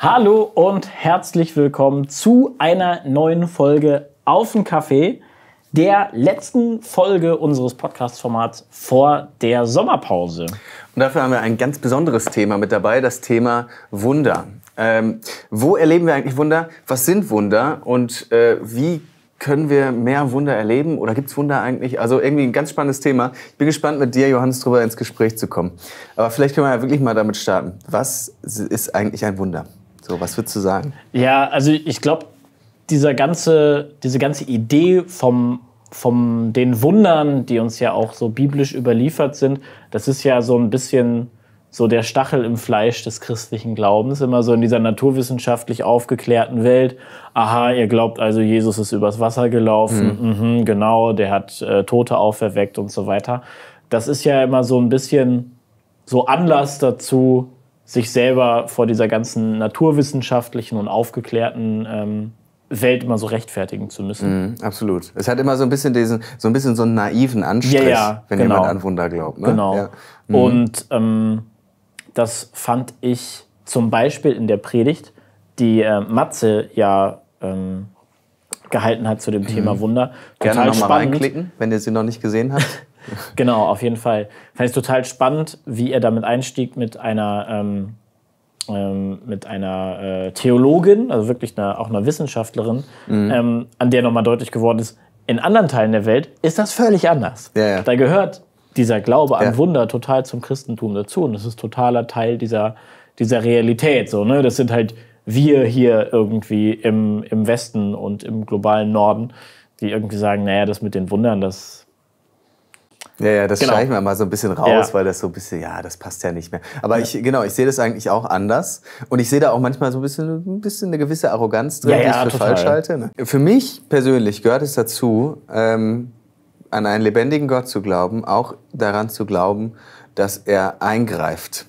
Hallo und herzlich willkommen zu einer neuen Folge auf dem Kaffee, der letzten Folge unseres Podcast-Formats vor der Sommerpause. Und dafür haben wir ein ganz besonderes Thema mit dabei, das Thema Wunder. Ähm, wo erleben wir eigentlich Wunder? Was sind Wunder? Und äh, wie können wir mehr Wunder erleben oder gibt es Wunder eigentlich? Also irgendwie ein ganz spannendes Thema. Ich bin gespannt, mit dir, Johannes, darüber ins Gespräch zu kommen. Aber vielleicht können wir ja wirklich mal damit starten. Was ist eigentlich ein Wunder? So, was würdest du sagen? Ja, also ich glaube, ganze, diese ganze Idee vom, vom den Wundern, die uns ja auch so biblisch überliefert sind, das ist ja so ein bisschen so der Stachel im Fleisch des christlichen Glaubens, immer so in dieser naturwissenschaftlich aufgeklärten Welt. Aha, ihr glaubt also, Jesus ist übers Wasser gelaufen, mhm. Mhm, genau, der hat äh, Tote auferweckt und so weiter. Das ist ja immer so ein bisschen so Anlass dazu, sich selber vor dieser ganzen naturwissenschaftlichen und aufgeklärten ähm, Welt immer so rechtfertigen zu müssen. Mhm, absolut. Es hat immer so ein bisschen diesen, so ein bisschen so einen naiven Anstrich, ja, ja, wenn genau. jemand an Wunder glaubt. Ne? Genau. Ja. Mhm. Und ähm, das fand ich zum Beispiel in der Predigt, die äh, Matze ja ähm, gehalten hat zu dem Thema mhm. Wunder. Total Gerne nochmal reinklicken, wenn ihr sie noch nicht gesehen habt. Genau, auf jeden Fall. Fand ich total spannend, wie er damit einstieg mit einer, ähm, ähm, mit einer äh, Theologin, also wirklich einer, auch einer Wissenschaftlerin, mhm. ähm, an der nochmal deutlich geworden ist, in anderen Teilen der Welt ist das völlig anders. Ja, ja. Da gehört dieser Glaube an ja. Wunder total zum Christentum dazu und das ist totaler Teil dieser, dieser Realität. So, ne? Das sind halt wir hier irgendwie im, im Westen und im globalen Norden, die irgendwie sagen, naja, das mit den Wundern, das ja, ja, das genau. schleichen wir mal so ein bisschen raus, ja. weil das so ein bisschen, ja, das passt ja nicht mehr. Aber ja. ich, genau, ich sehe das eigentlich auch anders. Und ich sehe da auch manchmal so ein bisschen, ein bisschen eine gewisse Arroganz drin, ja, die ich für total. falsch halte. Ne? Für mich persönlich gehört es dazu, ähm, an einen lebendigen Gott zu glauben, auch daran zu glauben, dass er eingreift,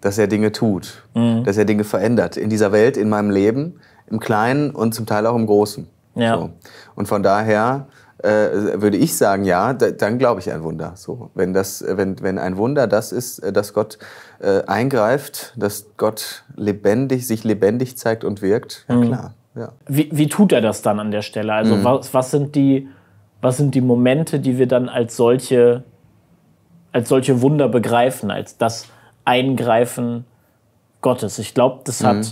dass er Dinge tut, mhm. dass er Dinge verändert. In dieser Welt, in meinem Leben, im Kleinen und zum Teil auch im Großen. Ja. So. Und von daher äh, würde ich sagen, ja, da, dann glaube ich ein Wunder. So, wenn, das, wenn, wenn ein Wunder das ist, äh, dass Gott äh, eingreift, dass Gott lebendig, sich lebendig zeigt und wirkt, ja mhm. klar. Ja. Wie, wie tut er das dann an der Stelle? Also mhm. was, was, sind die, was sind die Momente, die wir dann als solche, als solche Wunder begreifen, als das Eingreifen Gottes? Ich glaube, das hat mhm.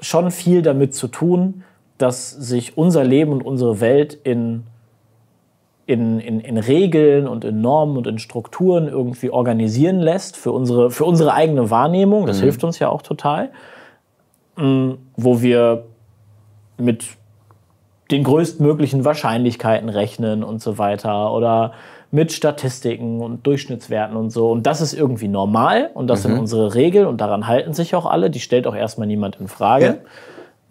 schon viel damit zu tun, dass sich unser Leben und unsere Welt in in, in, in Regeln und in Normen und in Strukturen irgendwie organisieren lässt für unsere, für unsere eigene Wahrnehmung, das mhm. hilft uns ja auch total, mm, wo wir mit den größtmöglichen Wahrscheinlichkeiten rechnen und so weiter oder mit Statistiken und Durchschnittswerten und so. Und das ist irgendwie normal und das mhm. sind unsere Regeln und daran halten sich auch alle. Die stellt auch erstmal niemand in Frage. Ja.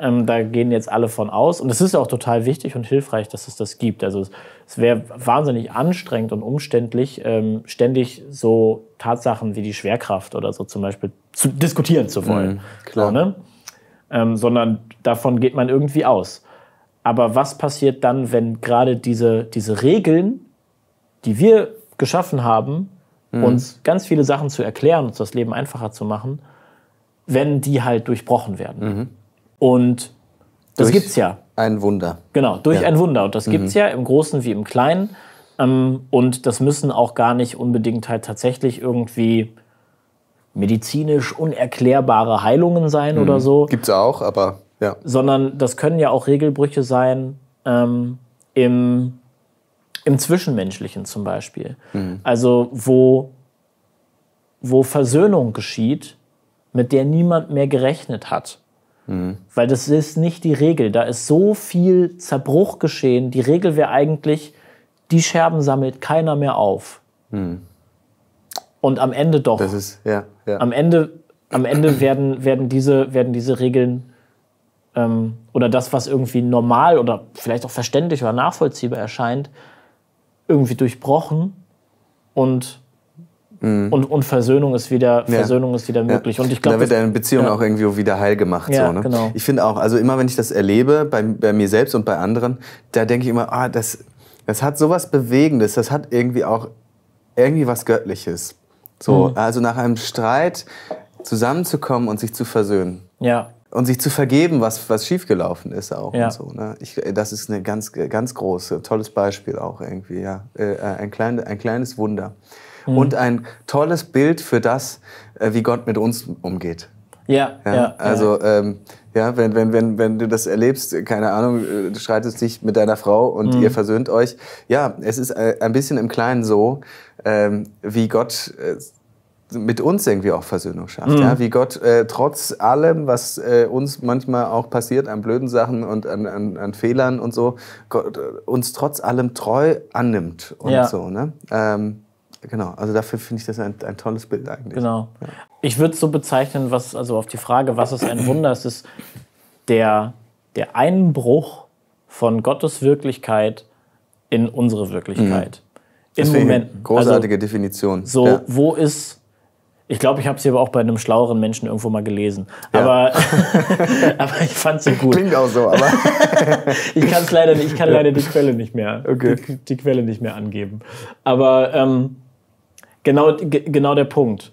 Ähm, da gehen jetzt alle von aus. Und es ist ja auch total wichtig und hilfreich, dass es das gibt. Also es, es wäre wahnsinnig anstrengend und umständlich, ähm, ständig so Tatsachen wie die Schwerkraft oder so zum Beispiel zu diskutieren zu wollen. Mhm, klar. So, ne? ähm, sondern davon geht man irgendwie aus. Aber was passiert dann, wenn gerade diese, diese Regeln, die wir geschaffen haben, mhm. uns ganz viele Sachen zu erklären, uns das Leben einfacher zu machen, wenn die halt durchbrochen werden? Mhm. Und das durch gibt's ja. Ein Wunder. Genau, durch ja. ein Wunder. Und das mhm. gibt's ja im Großen wie im Kleinen. Ähm, und das müssen auch gar nicht unbedingt halt tatsächlich irgendwie medizinisch unerklärbare Heilungen sein mhm. oder so. Gibt's auch, aber ja. Sondern das können ja auch Regelbrüche sein ähm, im, im Zwischenmenschlichen zum Beispiel. Mhm. Also wo, wo Versöhnung geschieht, mit der niemand mehr gerechnet hat. Mhm. Weil das ist nicht die Regel. Da ist so viel Zerbruch geschehen. Die Regel wäre eigentlich, die Scherben sammelt keiner mehr auf. Mhm. Und am Ende doch. Das ist, ja, ja. Am Ende, am Ende werden, werden, diese, werden diese Regeln ähm, oder das, was irgendwie normal oder vielleicht auch verständlich oder nachvollziehbar erscheint, irgendwie durchbrochen. Und Mhm. Und, und Versöhnung ist wieder, Versöhnung ja. ist wieder möglich. Ja. Und ich glaube, da wird deine Beziehung ja. auch irgendwie wieder heil gemacht. so, ne? Genau. Ich finde auch, also immer wenn ich das erlebe, bei, bei mir selbst und bei anderen, da denke ich immer, ah, das, das hat sowas Bewegendes, das hat irgendwie auch irgendwie was Göttliches. So, mhm. also nach einem Streit zusammenzukommen und sich zu versöhnen. Ja. Und sich zu vergeben, was, was schiefgelaufen ist auch ja. und so. Ne? Ich, das ist eine ganz, ganz große, tolles Beispiel auch irgendwie, ja. Äh, äh ein, klein, ein kleines Wunder mhm. und ein tolles Bild für das, äh, wie Gott mit uns umgeht. Ja, ja. ja also ja. Ähm, ja, wenn, wenn, wenn, wenn du das erlebst, keine Ahnung, äh, du streitest dich mit deiner Frau und mhm. ihr versöhnt euch. Ja, es ist äh, ein bisschen im Kleinen so, ähm, wie Gott äh, mit uns irgendwie auch Versöhnung schafft. Mhm. Ja? Wie Gott äh, trotz allem, was äh, uns manchmal auch passiert an blöden Sachen und an, an, an Fehlern und so, Gott, uns trotz allem treu annimmt und ja. so. Ne? Ähm, Genau, also dafür finde ich das ein, ein tolles Bild eigentlich. Genau. Ja. Ich würde es so bezeichnen, was, also auf die Frage, was ist ein Wunder, es ist der, der Einbruch von Gottes Wirklichkeit in unsere Wirklichkeit. Mhm. In Deswegen Momenten. Also großartige also, Definition. So, ja. wo ist ich glaube, ich habe sie aber auch bei einem schlaueren Menschen irgendwo mal gelesen. Ja. Aber, ich fand sie gut. Klingt auch so, aber. ich kann leider ich kann leider die Quelle nicht mehr. Okay. Die, die Quelle nicht mehr angeben. Aber ähm, Genau, genau der Punkt.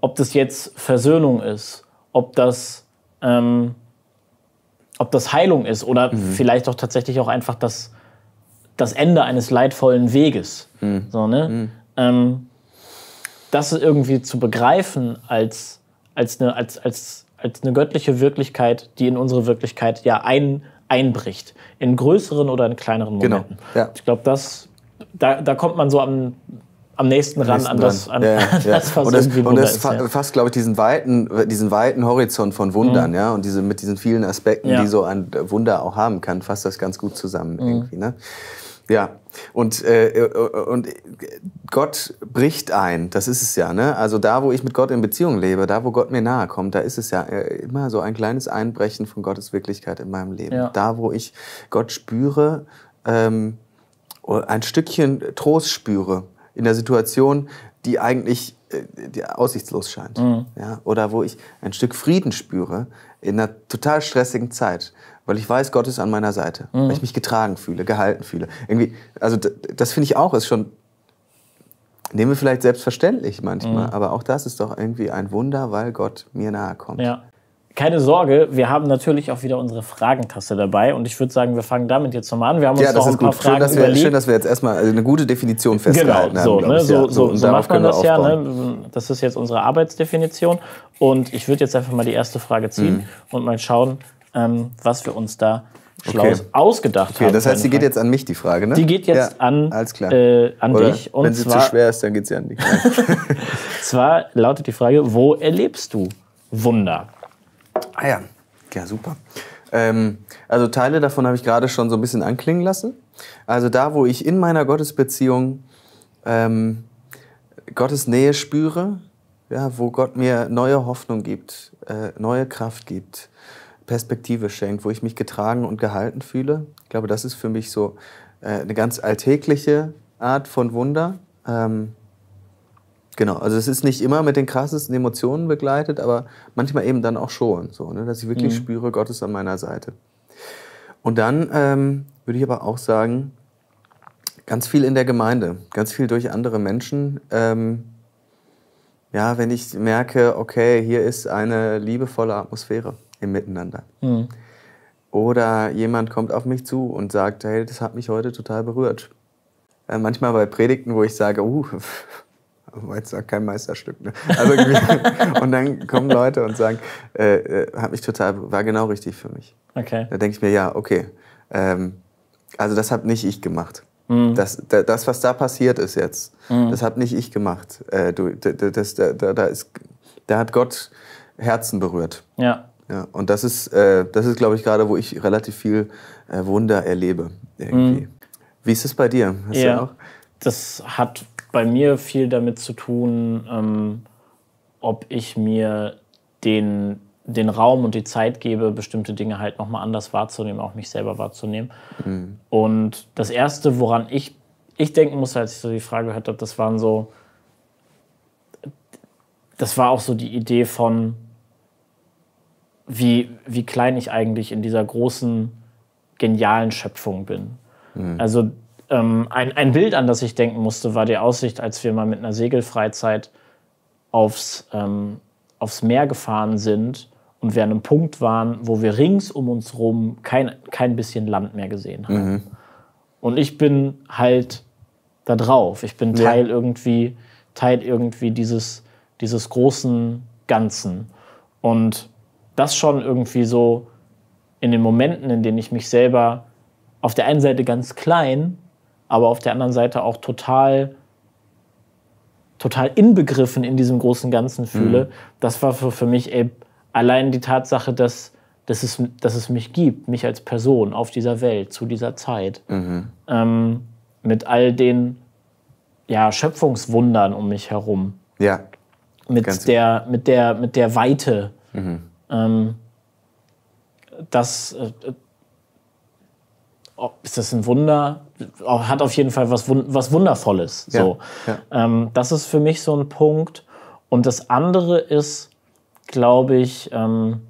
Ob das jetzt Versöhnung ist, ob das, ähm, ob das Heilung ist oder mhm. vielleicht auch tatsächlich auch einfach das, das Ende eines leidvollen Weges. Mhm. So, ne? Mhm. Ähm, das irgendwie zu begreifen als, als, eine, als, als, als eine göttliche Wirklichkeit, die in unsere Wirklichkeit ja ein, einbricht. In größeren oder in kleineren genau. Momenten. Genau. Ja. Ich glaube, da, da kommt man so am, am nächsten ran nächsten an das, an, ja, ja. das was und das, irgendwie und das ist, fa ja. fasst, glaube ich, diesen weiten, diesen weiten Horizont von Wundern, mhm. ja, und diese mit diesen vielen Aspekten, die so ein Wunder auch haben kann, fasst das ganz gut zusammen mhm. irgendwie, ne? Ja, und, äh, äh, und Gott bricht ein, das ist es ja. Ne? Also da, wo ich mit Gott in Beziehung lebe, da, wo Gott mir nahe kommt, da ist es ja äh, immer so ein kleines Einbrechen von Gottes Wirklichkeit in meinem Leben. Ja. Da, wo ich Gott spüre, ähm, ein Stückchen Trost spüre, in der Situation, die eigentlich äh, die aussichtslos scheint. Mhm. Ja? Oder wo ich ein Stück Frieden spüre in einer total stressigen Zeit, weil ich weiß, Gott ist an meiner Seite, mhm. weil ich mich getragen fühle, gehalten fühle. Irgendwie, also das finde ich auch, ist schon, nehmen wir vielleicht selbstverständlich manchmal, mhm. aber auch das ist doch irgendwie ein Wunder, weil Gott mir nahe kommt. Ja keine Sorge, wir haben natürlich auch wieder unsere Fragentaste dabei und ich würde sagen, wir fangen damit jetzt nochmal an. Wir haben uns ja, das ist ein paar gut. Fragen schön, dass wir, überlegt. Schön, dass wir jetzt erstmal eine gute Definition genau, festgehalten genau, so, haben. Ne, so, ja. so, so, so macht man das ja. Ne? Das ist jetzt unsere Arbeitsdefinition und ich würde jetzt einfach mal die erste Frage ziehen mhm. und mal schauen, ähm, was wir uns da Schlaus okay. ausgedacht okay, haben. Das heißt, die geht jetzt an mich, die Frage, ne? Die geht jetzt ja, an, äh, an dich. Und wenn sie zwar, zu schwer ist, dann geht sie an dich. zwar lautet die Frage, wo erlebst du Wunder? Ah ja, ja super. Ähm, also Teile davon habe ich gerade schon so ein bisschen anklingen lassen. Also da, wo ich in meiner Gottesbeziehung ähm, Gottes Nähe spüre, ja, wo Gott mir neue Hoffnung gibt, äh, neue Kraft gibt, Perspektive schenkt, wo ich mich getragen und gehalten fühle. Ich glaube, das ist für mich so äh, eine ganz alltägliche Art von Wunder. Ähm, Genau, also es ist nicht immer mit den krassesten Emotionen begleitet, aber manchmal eben dann auch schon, so, ne, dass ich wirklich mhm. spüre, Gott ist an meiner Seite. Und dann ähm, würde ich aber auch sagen, ganz viel in der Gemeinde, ganz viel durch andere Menschen. Ähm, ja, wenn ich merke, okay, hier ist eine liebevolle Atmosphäre im Miteinander. Mhm. Oder jemand kommt auf mich zu und sagt, hey, das hat mich heute total berührt. Äh, manchmal bei Predigten, wo ich sage, uh, war jetzt auch kein Meisterstück. Ne? Also, und dann kommen Leute und sagen, äh, äh, hat mich total, war genau richtig für mich. Okay. Da denke ich mir, ja, okay. Ähm, also das habe nicht ich gemacht. Mhm. Das, das, was da passiert ist jetzt, mhm. das habe nicht ich gemacht. Äh, du, das, da, da, ist, da hat Gott Herzen berührt. Ja. ja und das ist, äh, das ist glaube ich, gerade, wo ich relativ viel äh, Wunder erlebe. Irgendwie. Mhm. Wie ist es bei dir? Hast ja. Das hat bei mir viel damit zu tun, ähm, ob ich mir den, den Raum und die Zeit gebe, bestimmte Dinge halt nochmal anders wahrzunehmen, auch mich selber wahrzunehmen. Mhm. Und das Erste, woran ich, ich denken musste, als ich so die Frage gehört habe, das waren so, das war auch so die Idee von, wie, wie klein ich eigentlich in dieser großen, genialen Schöpfung bin. Mhm. Also ähm, ein, ein Bild, an das ich denken musste, war die Aussicht, als wir mal mit einer Segelfreizeit aufs, ähm, aufs Meer gefahren sind und wir an einem Punkt waren, wo wir rings um uns rum kein, kein bisschen Land mehr gesehen haben. Mhm. Und ich bin halt da drauf. Ich bin Teil ja. irgendwie, Teil irgendwie dieses, dieses großen Ganzen. Und das schon irgendwie so in den Momenten, in denen ich mich selber auf der einen Seite ganz klein aber auf der anderen Seite auch total total inbegriffen in diesem großen Ganzen fühle. Mhm. Das war für, für mich ey, allein die Tatsache, dass, dass, es, dass es mich gibt, mich als Person auf dieser Welt, zu dieser Zeit, mhm. ähm, mit all den ja, Schöpfungswundern um mich herum. Ja. Mit, der, mit, der, mit der Weite. Mhm. Ähm, das, äh, ob, ist das ein Wunder? Hat auf jeden Fall was, was Wundervolles. So. Ja, ja. Ähm, das ist für mich so ein Punkt. Und das andere ist, glaube ich, ähm,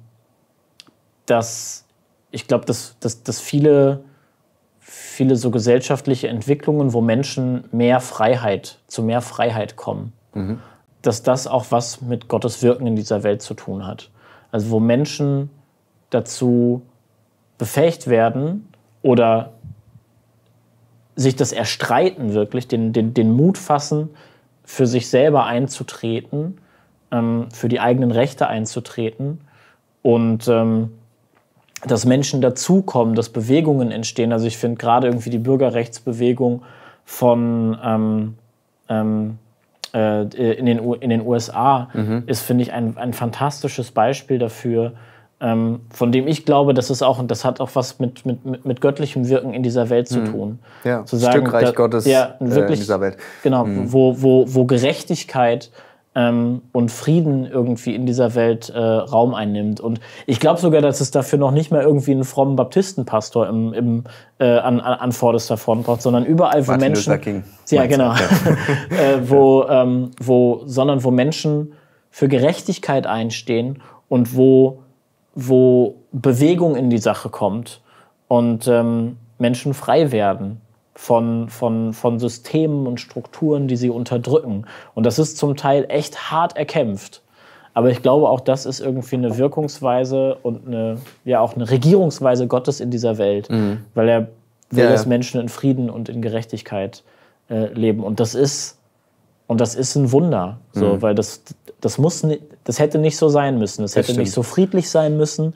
dass ich glaube, dass, dass, dass viele, viele so gesellschaftliche Entwicklungen, wo Menschen mehr Freiheit, zu mehr Freiheit kommen, mhm. dass das auch was mit Gottes Wirken in dieser Welt zu tun hat. Also wo Menschen dazu befähigt werden, oder sich das erstreiten wirklich, den, den, den Mut fassen, für sich selber einzutreten, ähm, für die eigenen Rechte einzutreten und ähm, dass Menschen dazukommen, dass Bewegungen entstehen. Also ich finde gerade irgendwie die Bürgerrechtsbewegung von ähm, ähm, äh, in, den in den USA mhm. ist, finde ich, ein, ein fantastisches Beispiel dafür, ähm, von dem ich glaube, das ist auch, und das hat auch was mit, mit, mit göttlichem Wirken in dieser Welt zu hm. tun. Ja, zu sagen, Stückreich da, Gottes ja, äh, wirklich, in dieser Welt. Genau, mhm. wo, wo, wo Gerechtigkeit ähm, und Frieden irgendwie in dieser Welt äh, Raum einnimmt. Und ich glaube sogar, dass es dafür noch nicht mehr irgendwie einen frommen Baptistenpastor im, im, äh, an, an vorderster Front braucht, sondern überall, wo Menschen. Ja, genau. äh, wo, ähm, wo, sondern wo Menschen für Gerechtigkeit einstehen und wo wo Bewegung in die Sache kommt und ähm, Menschen frei werden von, von, von Systemen und Strukturen, die sie unterdrücken. Und das ist zum Teil echt hart erkämpft. Aber ich glaube, auch das ist irgendwie eine Wirkungsweise und eine, ja auch eine Regierungsweise Gottes in dieser Welt, mhm. weil er will, ja, ja. dass Menschen in Frieden und in Gerechtigkeit äh, leben. Und das ist und das ist ein Wunder, so, mhm. weil das, das, muss, das hätte nicht so sein müssen, das, hätte stimmt. nicht so friedlich sein müssen.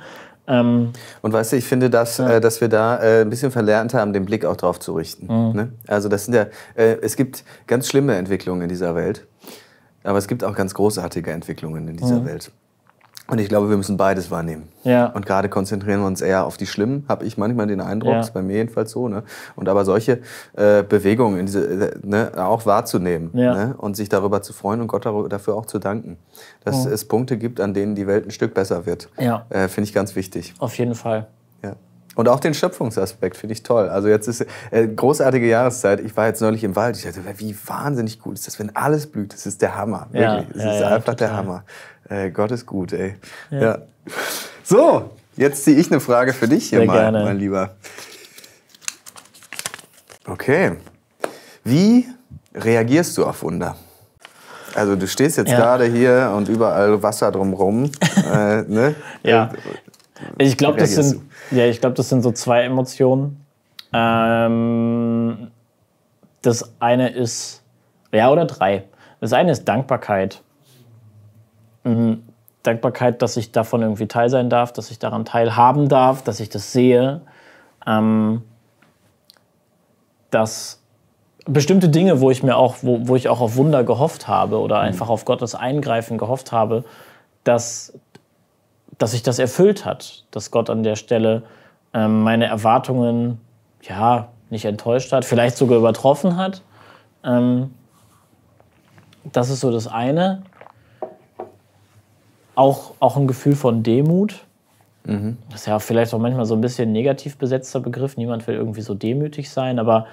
Ähm, und weißt du, ich finde, dass, ja. äh, dass wir da äh, ein bisschen verlernt haben, den Blick auch drauf zu richten. Mhm. Ne? Also das sind ja, äh, es gibt ganz schlimme Entwicklungen in dieser Welt, aber es gibt auch ganz großartige Entwicklungen in dieser mhm. Welt. Und ich glaube, wir müssen beides wahrnehmen. Ja. Und gerade konzentrieren wir uns eher auf die Schlimmen, habe ich manchmal den Eindruck, ja. ist bei mir jedenfalls so. Ne? Und aber solche äh, Bewegungen diese, äh, ne, auch wahrzunehmen ja. ne? und sich darüber zu freuen und Gott dafür auch zu danken, dass oh. es Punkte gibt, an denen die Welt ein Stück besser wird, ja. äh, finde ich ganz wichtig. Auf jeden Fall. Ja. Und auch den Schöpfungsaspekt finde ich toll. Also jetzt ist äh, großartige Jahreszeit. Ich war jetzt neulich im Wald. Ich dachte, wie wahnsinnig gut ist das, wenn alles blüht. Das ist der Hammer. Ja, Wirklich. Das ja, ist ja, einfach total. der Hammer. Äh, Gott ist gut, ey. Ja. So, jetzt ziehe ich eine Frage für dich hier Sehr mal, gerne. mein Lieber. Okay. Wie reagierst du auf Wunder? Also du stehst jetzt gerade hier und überall Wasser drumrum. äh, ne? Ja. Äh, ich glaube, das sind ja, ich glaube, das sind so zwei Emotionen. Ähm, das eine ist, ja, oder drei. Das eine ist Dankbarkeit. Mhm. Dankbarkeit, dass ich davon irgendwie teil sein darf, dass ich daran teilhaben darf, dass ich das sehe. Ähm, dass bestimmte Dinge, wo ich mir auch, wo, wo ich auch auf Wunder gehofft habe oder einfach auf Gottes Eingreifen gehofft habe, dass dass sich das erfüllt hat, dass Gott an der Stelle ähm, meine Erwartungen ja nicht enttäuscht hat, vielleicht sogar übertroffen hat. Ähm, das ist so das eine. Auch, auch ein Gefühl von Demut. Mhm. Das ist ja vielleicht auch manchmal so ein bisschen negativ besetzter Begriff. Niemand will irgendwie so demütig sein, aber,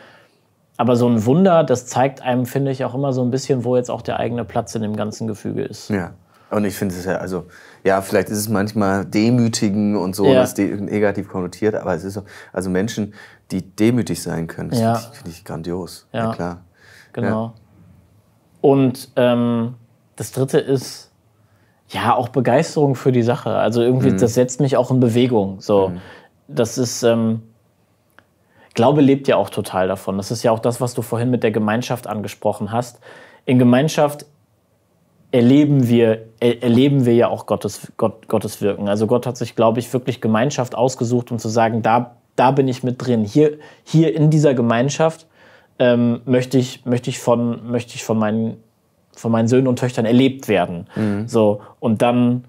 aber so ein Wunder, das zeigt einem, finde ich, auch immer so ein bisschen, wo jetzt auch der eigene Platz in dem ganzen Gefüge ist. Ja. Und ich finde es ja, also, ja, vielleicht ist es manchmal demütigen und so, ja. das negativ konnotiert, aber es ist so, also Menschen, die demütig sein können, ja. finde ich, find ich, grandios. Ja, ja klar. Genau. Ja. Und ähm, das dritte ist, ja, auch Begeisterung für die Sache. Also irgendwie, mhm. das setzt mich auch in Bewegung. So, mhm. das ist, ähm, Glaube lebt ja auch total davon. Das ist ja auch das, was du vorhin mit der Gemeinschaft angesprochen hast. In Gemeinschaft erleben wir, er, erleben wir ja auch Gottes, Gott, Gottes Wirken. Also Gott hat sich, glaube ich, wirklich Gemeinschaft ausgesucht, um zu sagen, da, da bin ich mit drin. Hier, hier in dieser Gemeinschaft ähm, möchte, ich, möchte, ich von, möchte ich von meinen von meinen Söhnen und Töchtern erlebt werden. Mhm. So, und dann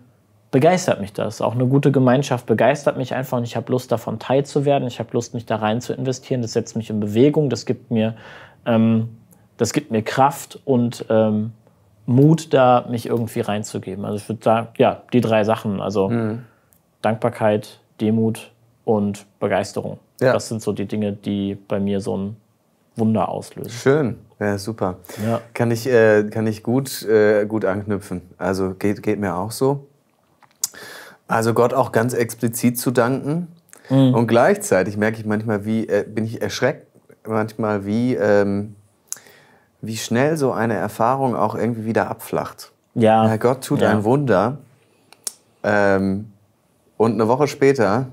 begeistert mich das. Auch eine gute Gemeinschaft begeistert mich einfach und ich habe Lust, davon teilzuwerden. Ich habe Lust, mich da rein zu investieren. Das setzt mich in Bewegung, das gibt mir, ähm, das gibt mir Kraft und ähm, Mut da, mich irgendwie reinzugeben. Also ich würde sagen, ja, die drei Sachen. Also mhm. Dankbarkeit, Demut und Begeisterung. Ja. Das sind so die Dinge, die bei mir so ein Wunder auslösen. Schön, ja, super. Ja. Kann, ich, äh, kann ich gut, äh, gut anknüpfen. Also geht, geht mir auch so. Also Gott auch ganz explizit zu danken. Mhm. Und gleichzeitig merke ich manchmal, wie äh, bin ich erschreckt, manchmal wie... Ähm, wie schnell so eine Erfahrung auch irgendwie wieder abflacht. Ja. Herr Gott tut ja. ein Wunder. Ähm, und eine Woche später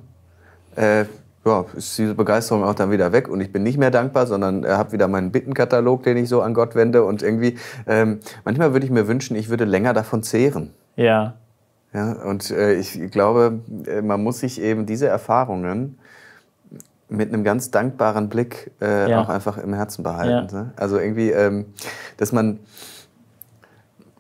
äh, ja, ist diese Begeisterung auch dann wieder weg und ich bin nicht mehr dankbar, sondern äh, habe wieder meinen Bittenkatalog, den ich so an Gott wende. Und irgendwie, ähm, manchmal würde ich mir wünschen, ich würde länger davon zehren. Ja. Ja, und äh, ich glaube, äh, man muss sich eben diese Erfahrungen mit einem ganz dankbaren Blick äh, ja. auch einfach im Herzen behalten. Ja. Ne? Also irgendwie, ähm, dass man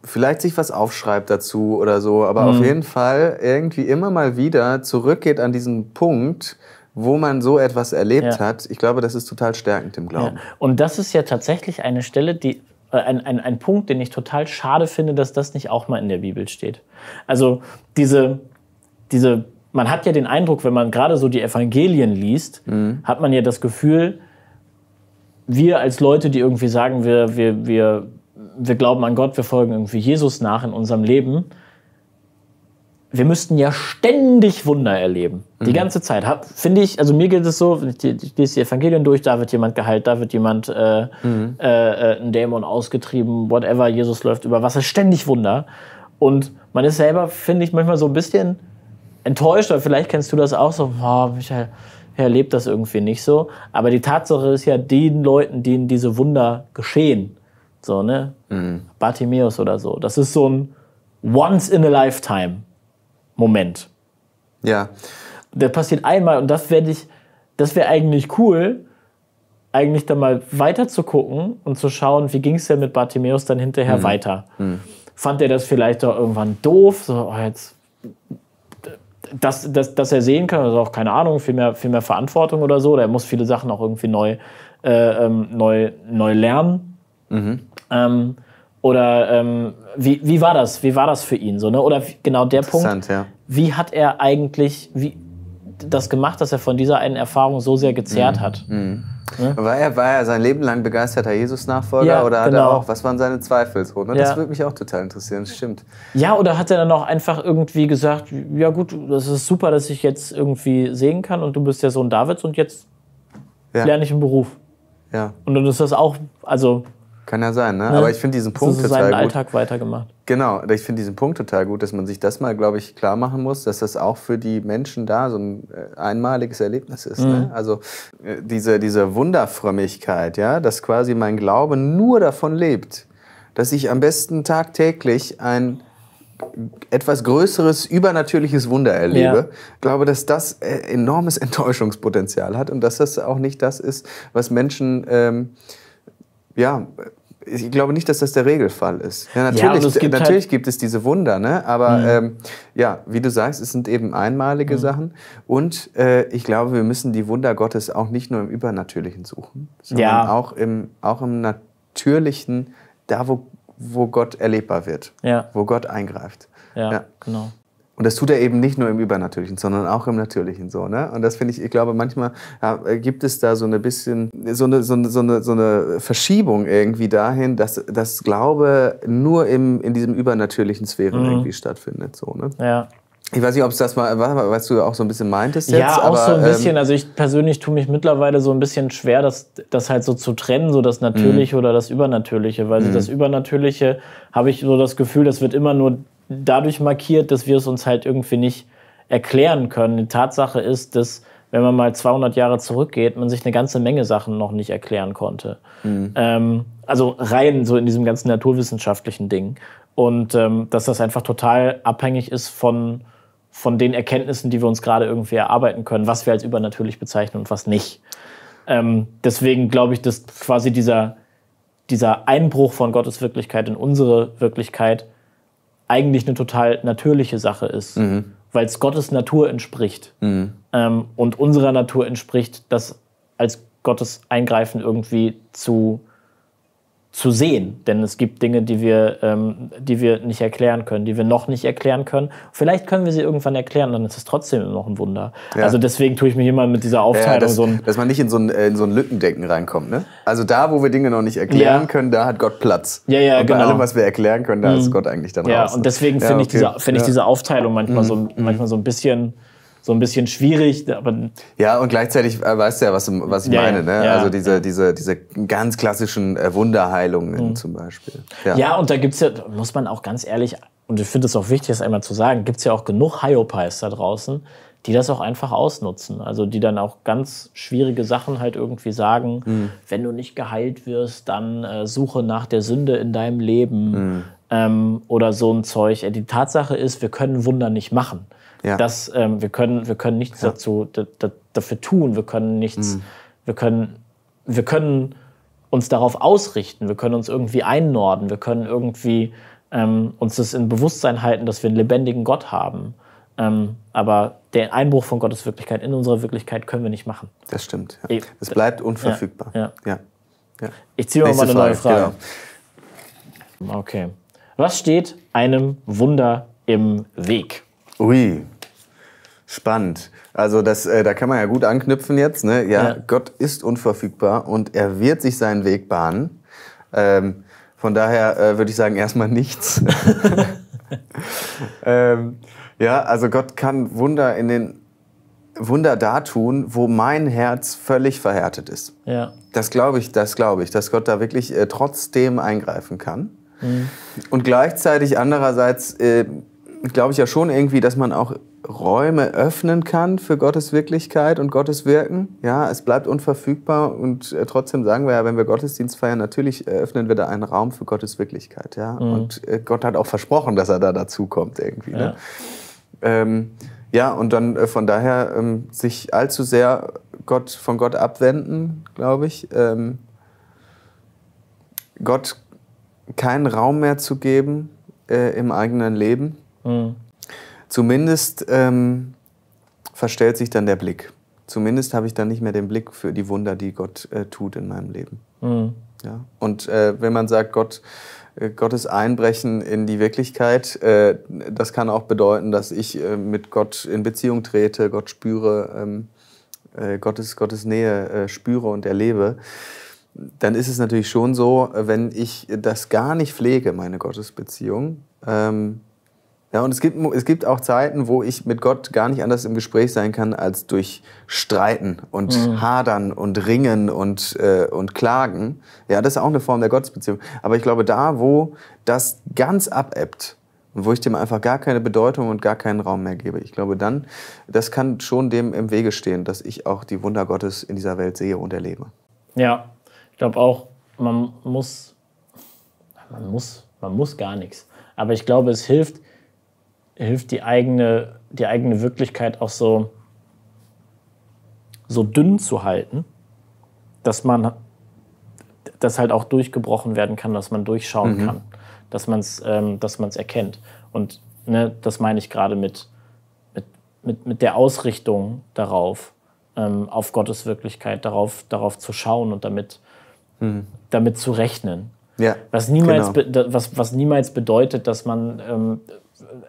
vielleicht sich was aufschreibt dazu oder so, aber mhm. auf jeden Fall irgendwie immer mal wieder zurückgeht an diesen Punkt, wo man so etwas erlebt ja. hat. Ich glaube, das ist total stärkend im Glauben. Und das ist ja tatsächlich eine Stelle, die äh, ein, ein, ein Punkt, den ich total schade finde, dass das nicht auch mal in der Bibel steht. Also diese, diese man hat ja den Eindruck, wenn man gerade so die Evangelien liest, mhm. hat man ja das Gefühl, wir als Leute, die irgendwie sagen, wir, wir, wir, wir glauben an Gott, wir folgen irgendwie Jesus nach in unserem Leben, wir müssten ja ständig Wunder erleben. Mhm. Die ganze Zeit. Finde ich, also mir geht es so, ich, ich lese die Evangelien durch, da wird jemand geheilt, da wird jemand äh, mhm. Äh, äh, ein Dämon ausgetrieben, whatever, Jesus läuft über Wasser, ständig Wunder. Und man ist selber, finde ich, manchmal so ein bisschen enttäuscht, oder vielleicht kennst du das auch so, oh, Michael, er erlebt das irgendwie nicht so. Aber die Tatsache ist ja, den Leuten, denen diese Wunder geschehen, so, ne? Mhm. Bartimeus oder so, das ist so ein Once-in-a-Lifetime-Moment. Ja. Der passiert einmal und das werde ich, das wäre eigentlich cool, eigentlich dann mal weiter zu gucken und zu schauen, wie ging es denn mit Bartimeus dann hinterher mhm. weiter. Mhm. Fand er das vielleicht doch irgendwann doof? So, oh, jetzt dass, dass, dass er sehen kann, also auch keine Ahnung, viel mehr, viel mehr Verantwortung oder so. Oder er muss viele Sachen auch irgendwie neu, äh, ähm, neu, neu lernen. Mhm. Ähm, oder ähm, wie, wie war das? Wie war das für ihn so? Ne? Oder genau der Punkt. Ja. Wie hat er eigentlich, wie, das gemacht, dass er von dieser einen Erfahrung so sehr gezehrt mhm. hat. Mhm. Ne? War, er, war er sein Leben lang begeisterter Jesus-Nachfolger ja, oder hat genau. er auch, was waren seine Zweifel? So, ne? ja. Das würde mich auch total interessieren, das stimmt. Ja, oder hat er dann auch einfach irgendwie gesagt, ja gut, das ist super, dass ich jetzt irgendwie sehen kann und du bist der Sohn Davids und jetzt ja. lerne ich einen Beruf. Ja. Und dann ist das auch, also... Kann ja sein, ne? ne? Aber ich finde diesen Punkt so total seinen gut. Alltag weitergemacht. Genau, ich finde diesen Punkt total gut, dass man sich das mal, glaube ich, klar machen muss, dass das auch für die Menschen da so ein äh, einmaliges Erlebnis ist. Ne? Mhm. Ne? Also äh, diese, diese Wunderfrömmigkeit, ja, dass quasi mein Glaube nur davon lebt, dass ich am besten tagtäglich ein etwas größeres übernatürliches Wunder erlebe, ja. glaube, dass das äh, enormes Enttäuschungspotenzial hat und dass das auch nicht das ist, was Menschen ähm, ja ich glaube nicht, dass das der Regelfall ist. Ja, natürlich, ja, gibt, natürlich halt gibt es diese Wunder, ne? aber mhm. ähm, ja, wie du sagst, es sind eben einmalige mhm. Sachen. Und äh, ich glaube, wir müssen die Wunder Gottes auch nicht nur im Übernatürlichen suchen, sondern ja. auch, im, auch im Natürlichen, da wo, wo Gott erlebbar wird, ja. wo Gott eingreift. ja. genau. Und das tut er eben nicht nur im Übernatürlichen, sondern auch im Natürlichen so. Ne? Und das finde ich, ich glaube, manchmal ja, gibt es da so eine bisschen, so eine, so eine, so eine, so eine Verschiebung irgendwie dahin, dass das Glaube nur im, in diesem übernatürlichen Sphären mhm. irgendwie stattfindet. So, ne? Ja. Ich weiß nicht, ob es das mal was du auch so ein bisschen meintest jetzt. Ja, auch aber, so ein ähm, bisschen. Ähm, also ich persönlich tue mich mittlerweile so ein bisschen schwer, das, das halt so zu trennen, so das Natürliche mhm. oder das Übernatürliche. Weil so mhm. das Übernatürliche habe ich so das Gefühl, das wird immer nur dadurch markiert, dass wir es uns halt irgendwie nicht erklären können. Die Tatsache ist, dass wenn man mal 200 Jahre zurückgeht, man sich eine ganze Menge Sachen noch nicht erklären konnte. Mhm. Ähm, also rein so in diesem ganzen naturwissenschaftlichen Ding. Und ähm, dass das einfach total abhängig ist von, von den Erkenntnissen, die wir uns gerade irgendwie erarbeiten können, was wir als übernatürlich bezeichnen und was nicht. Ähm, deswegen glaube ich, dass quasi dieser, dieser Einbruch von Gottes Wirklichkeit in unsere Wirklichkeit eigentlich eine total natürliche Sache ist, mhm. weil es Gottes Natur entspricht mhm. ähm, und unserer Natur entspricht, das als Gottes Eingreifen irgendwie zu zu sehen. Denn es gibt Dinge, die wir, ähm, die wir nicht erklären können, die wir noch nicht erklären können. Vielleicht können wir sie irgendwann erklären, dann ist es trotzdem noch ein Wunder. Ja. Also deswegen tue ich mich immer mit dieser Aufteilung ja, dass, so ein, Dass man nicht in so ein, äh, in so ein Lückendenken reinkommt, ne? Also da, wo wir Dinge noch nicht erklären ja. können, da hat Gott Platz. Ja, ja, und genau. bei allem, was wir erklären können, da mhm. ist Gott eigentlich dann ja, raus. Ne? Ja, und deswegen finde okay. ich, diese, find ich diese Aufteilung manchmal, mhm. so, manchmal mhm. so ein bisschen so ein bisschen schwierig. Aber ja, und gleichzeitig äh, weißt du ja, was, was ich ja, meine. Ne? Ja, also diese, ja. diese, diese ganz klassischen äh, Wunderheilungen mhm. zum Beispiel. Ja, und da gibt es ja, muss man auch ganz ehrlich, und ich finde es auch wichtig, das einmal zu sagen, gibt es ja auch genug Hyopies da draußen, die das auch einfach ausnutzen. Also die dann auch ganz schwierige Sachen halt irgendwie sagen, mhm. wenn du nicht geheilt wirst, dann äh, suche nach der Sünde in deinem Leben. Mhm. Ähm, oder so ein Zeug. Äh, die Tatsache ist, wir können Wunder nicht machen ja. dass ähm, wir, können, wir können nichts ja. dazu, dafür tun, wir können nichts, mhm. wir, können, wir können uns darauf ausrichten, wir können uns irgendwie einnorden, wir können irgendwie ähm, uns das in Bewusstsein halten, dass wir einen lebendigen Gott haben. Ähm, aber den Einbruch von Gottes Wirklichkeit in unsere Wirklichkeit können wir nicht machen. Das stimmt. Ja. Ich, es bleibt unverfügbar. Ja. ja. ja. Ich ziehe mal eine neue Frage. Genau. Okay. Was steht einem Wunder im Weg? Ui, spannend. Also das, äh, da kann man ja gut anknüpfen jetzt. Ne? Ja, ja, Gott ist unverfügbar und er wird sich seinen Weg bahnen. Ähm, von daher äh, würde ich sagen, erstmal nichts. ähm, ja, also Gott kann Wunder in den Wunder da tun, wo mein Herz völlig verhärtet ist. Ja. Das glaube ich, das glaube ich, dass Gott da wirklich äh, trotzdem eingreifen kann. Mhm. Und gleichzeitig andererseits äh, glaube ich ja schon irgendwie, dass man auch Räume öffnen kann für Gottes Wirklichkeit und Gottes Wirken. Ja, es bleibt unverfügbar und äh, trotzdem sagen wir ja, wenn wir Gottesdienst feiern, natürlich äh, öffnen wir da einen Raum für Gottes Wirklichkeit. Ja, mhm. und äh, Gott hat auch versprochen, dass er da dazukommt irgendwie. Ne? Ja. Ne? Ähm, ja, und dann äh, von daher ähm, sich allzu sehr Gott, von Gott abwenden, glaube ich. Ähm, Gott keinen Raum mehr zu geben äh, im eigenen Leben Mhm. Zumindest ähm, verstellt sich dann der Blick. Zumindest habe ich dann nicht mehr den Blick für die Wunder, die Gott äh, tut in meinem Leben. Mhm. Ja? Und äh, wenn man sagt, Gott, äh, Gottes Einbrechen in die Wirklichkeit, äh, das kann auch bedeuten, dass ich äh, mit Gott in Beziehung trete, Gott spüre, ähm, äh, Gottes, Gottes Nähe spüre und erlebe dann ist es natürlich schon so, wenn ich das gar nicht pflege, meine Gottesbeziehung, ähm, ja, und es gibt, es gibt auch Zeiten, wo ich mit Gott gar nicht anders im Gespräch sein kann, als durch Streiten und mhm. Hadern und Ringen und, äh, und Klagen. Ja, das ist auch eine Form der Gottesbeziehung. Aber ich glaube, da, wo das ganz abebbt und wo ich dem einfach gar keine Bedeutung und gar keinen Raum mehr gebe, ich glaube, dann, das kann schon dem im Wege stehen, dass ich auch die Wunder Gottes in dieser Welt sehe und erlebe. Ja, ich glaube auch, man muss, man muss, man muss gar nichts. Aber ich glaube, es hilft, hilft die eigene, die eigene Wirklichkeit auch so, so dünn zu halten, dass man das halt auch durchgebrochen werden kann, dass man durchschauen mhm. kann, dass man es ähm, erkennt. Und ne, das meine ich gerade mit, mit, mit, mit der Ausrichtung darauf, ähm, auf Gottes Wirklichkeit, darauf, darauf zu schauen und damit, mhm. damit zu rechnen. Ja, was, niemals genau. was, was niemals bedeutet, dass man ähm,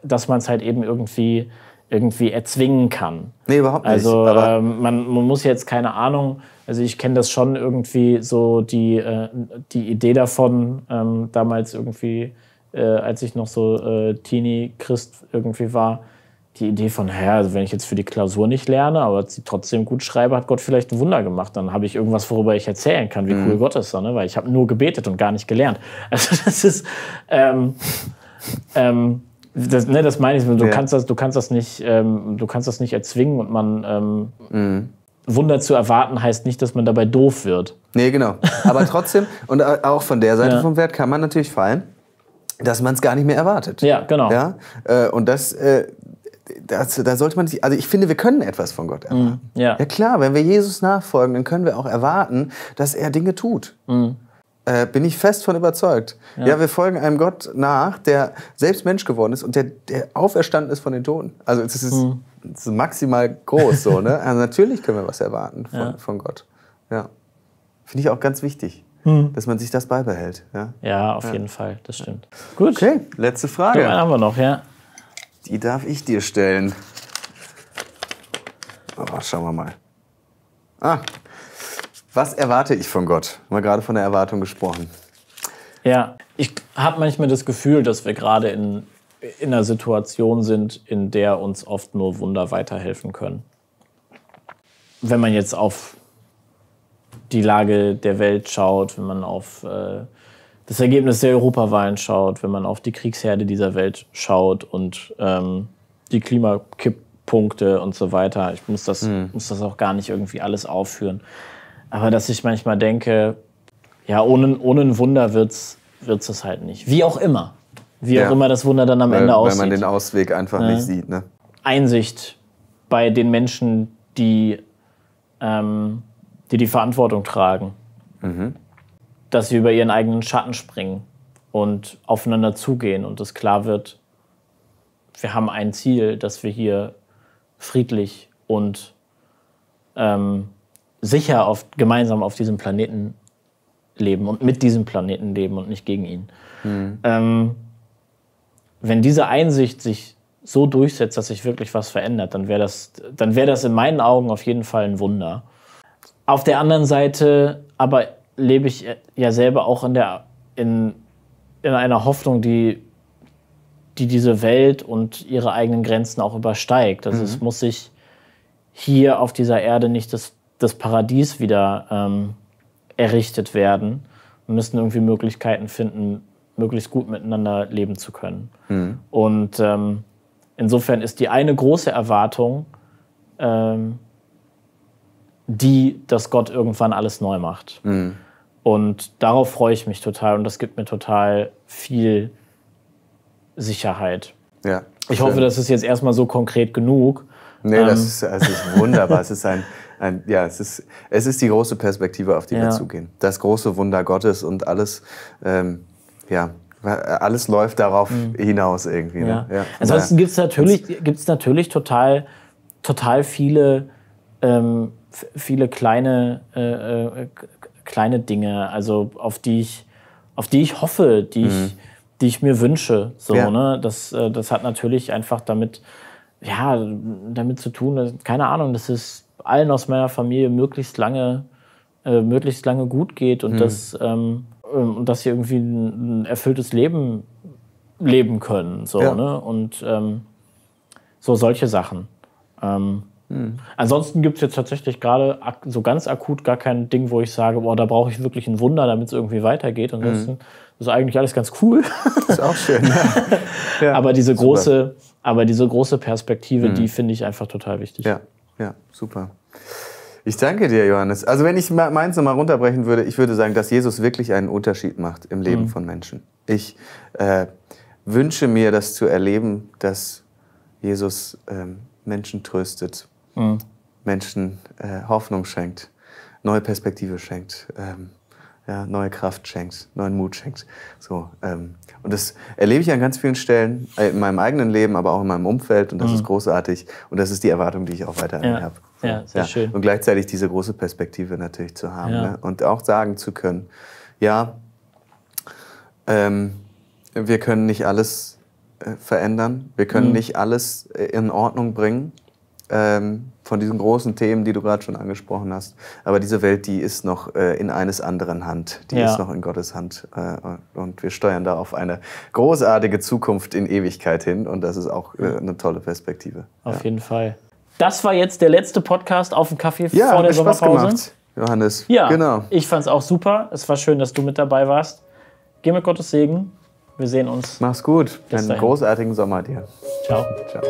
dass man es halt eben irgendwie, irgendwie erzwingen kann. Nee, überhaupt nicht. Also ähm, man, man, muss jetzt keine Ahnung, also ich kenne das schon irgendwie so die, äh, die Idee davon, ähm, damals irgendwie, äh, als ich noch so äh, Teenie-Christ irgendwie war, die Idee von, naja, also wenn ich jetzt für die Klausur nicht lerne, aber sie trotzdem gut schreibe, hat Gott vielleicht ein Wunder gemacht. Dann habe ich irgendwas, worüber ich erzählen kann, wie mhm. cool Gott ist, ne? weil ich habe nur gebetet und gar nicht gelernt. Also das ist, ähm, ähm, das, ne, das meine ich. Du, ja. kannst das, du, kannst das nicht, ähm, du kannst das nicht erzwingen und man. Ähm, mhm. Wunder zu erwarten heißt nicht, dass man dabei doof wird. Nee, genau. Aber trotzdem, und äh, auch von der Seite ja. vom Wert kann man natürlich fallen, dass man es gar nicht mehr erwartet. Ja, genau. Ja? Äh, und das, äh, das, da sollte man sich, also ich finde, wir können etwas von Gott erwarten. Mm, ja. ja. klar, wenn wir Jesus nachfolgen, dann können wir auch erwarten, dass er Dinge tut. Mhm. Äh, bin ich fest von überzeugt. Ja. ja. wir folgen einem Gott nach, der selbst Mensch geworden ist und der, der auferstanden ist von den Toten. Also es ist, hm. es ist maximal groß so, ne? Also natürlich können wir was erwarten von, ja. von Gott. Ja. Finde ich auch ganz wichtig, hm. dass man sich das beibehält. Ja, ja auf jeden Fall, das stimmt. Gut. Okay, letzte Frage. Die haben wir noch, ja. Die darf ich dir stellen. Oh, schauen wir mal. Ah, was erwarte ich von Gott? Wir gerade von der Erwartung gesprochen. Ja, ich habe manchmal das Gefühl, dass wir gerade in, in einer Situation sind, in der uns oft nur Wunder weiterhelfen können. Wenn man jetzt auf die Lage der Welt schaut, wenn man auf äh, das Ergebnis der Europawahlen schaut, wenn man auf die Kriegsherde dieser Welt schaut und ähm, die Klimakipppunkte und so weiter. Ich muss das, mhm. muss das auch gar nicht irgendwie alles aufführen. Aber dass ich manchmal denke, ja, ohne, ohne ein Wunder wird es das halt nicht. Wie auch immer. Wie ja. auch immer das Wunder dann am weil, Ende aussieht. Wenn man den Ausweg einfach ne? nicht sieht. Ne? Einsicht bei den Menschen, die ähm, die, die Verantwortung tragen. Mhm. Dass sie über ihren eigenen Schatten springen und aufeinander zugehen und es klar wird, wir haben ein Ziel, dass wir hier friedlich und ähm, sicher auf, gemeinsam auf diesem Planeten leben und mit diesem Planeten leben und nicht gegen ihn. Mhm. Ähm, wenn diese Einsicht sich so durchsetzt, dass sich wirklich was verändert, dann wäre das, dann wär das in meinen Augen auf jeden Fall ein Wunder. Auf der anderen Seite aber lebe ich ja selber auch in, der, in, in einer Hoffnung, die, die diese Welt und ihre eigenen Grenzen auch übersteigt. Also mhm. es muss sich hier auf dieser Erde nicht das das Paradies wieder ähm, errichtet werden und müssen irgendwie Möglichkeiten finden, möglichst gut miteinander leben zu können. Mhm. Und ähm, insofern ist die eine große Erwartung, ähm, die, dass Gott irgendwann alles neu macht. Mhm. Und darauf freue ich mich total und das gibt mir total viel Sicherheit. Ja, ich schön. hoffe, das ist jetzt erstmal so konkret genug. Nee, ähm, das, ist, das ist wunderbar. es ist ein Ein, ja, es ist, es ist die große Perspektive, auf die ja. wir zugehen. Das große Wunder Gottes und alles, ähm, ja, alles läuft darauf mhm. hinaus irgendwie. Ne? Ja. Ja. Ansonsten gibt es natürlich, gibt's natürlich total, total viele, ähm, viele kleine, äh, äh kleine Dinge, also auf die ich, auf die ich hoffe, die, mhm. ich, die ich mir wünsche. So, ja. ne? das, äh, das hat natürlich einfach damit, ja, damit zu tun, dass, keine Ahnung, das ist allen aus meiner Familie möglichst lange, äh, möglichst lange gut geht und mhm. dass, ähm, ähm dass sie irgendwie ein, erfülltes Leben leben können. So, ja. ne? Und ähm, so solche Sachen. Ähm, mhm. Ansonsten gibt es jetzt tatsächlich gerade so ganz akut gar kein Ding, wo ich sage, boah, da brauche ich wirklich ein Wunder, damit es irgendwie weitergeht. Hm. Ansonsten mhm. ist eigentlich alles ganz cool. Das ist auch schön. ja. aber diese große, aber diese große Perspektive, hm. die finde ich einfach total wichtig. Ja. Ja, super. Ich danke dir, Johannes. Also wenn ich meins nochmal runterbrechen würde, ich würde sagen, dass Jesus wirklich einen Unterschied macht im Leben mhm. von Menschen. Ich äh, wünsche mir, das zu erleben, dass Jesus äh, Menschen tröstet, mhm. Menschen äh, Hoffnung schenkt, neue Perspektive schenkt. Ähm, ja, neue Kraft schenkst, neuen Mut schenkst. So, ähm, und das erlebe ich an ganz vielen Stellen, äh, in meinem eigenen Leben, aber auch in meinem Umfeld. Und das mhm. ist großartig. Und das ist die Erwartung, die ich auch weiterhin ja. habe. Ja, sehr ja. schön. Und gleichzeitig diese große Perspektive natürlich zu haben. Ja. Ne? Und auch sagen zu können, ja, ähm, wir können nicht alles äh, verändern, wir können mhm. nicht alles äh, in Ordnung bringen ähm, von diesen großen Themen, die du gerade schon angesprochen hast. Aber diese Welt, die ist noch äh, in eines anderen Hand. Die ja. ist noch in Gottes Hand. Äh, und wir steuern da auf eine großartige Zukunft in Ewigkeit hin. Und das ist auch äh, eine tolle Perspektive. Auf ja. jeden Fall. Das war jetzt der letzte Podcast auf dem Kaffee ja, vor der Spaß Sommerpause. Gemacht, Johannes. Ja, genau. Ich fand es auch super. Es war schön, dass du mit dabei warst. Geh mit Gottes Segen. Wir sehen uns. Mach's gut. Bis Einen dahin. großartigen Sommer dir. Ciao. Ciao.